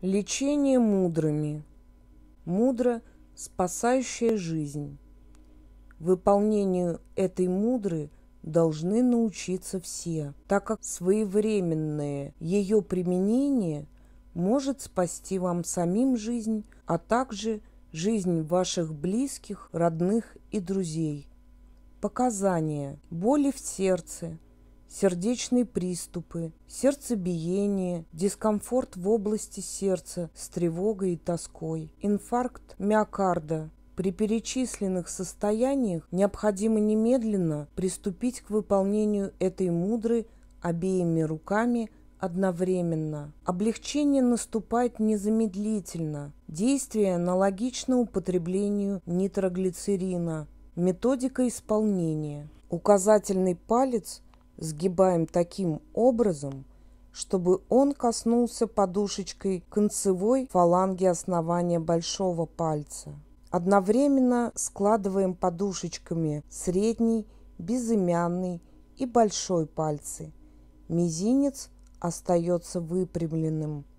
Лечение мудрыми. Мудро, спасающая жизнь. Выполнению этой мудры должны научиться все, так как своевременное ее применение может спасти вам самим жизнь, а также жизнь ваших близких, родных и друзей. Показания. Боли в сердце – сердечные приступы, сердцебиение, дискомфорт в области сердца с тревогой и тоской, инфаркт миокарда. При перечисленных состояниях необходимо немедленно приступить к выполнению этой мудры обеими руками одновременно. Облегчение наступает незамедлительно. Действие аналогично употреблению нитроглицерина. Методика исполнения. Указательный палец сгибаем таким образом, чтобы он коснулся подушечкой концевой фаланги основания большого пальца. Одновременно складываем подушечками средний, безымянный и большой пальцы. Мизинец остается выпрямленным –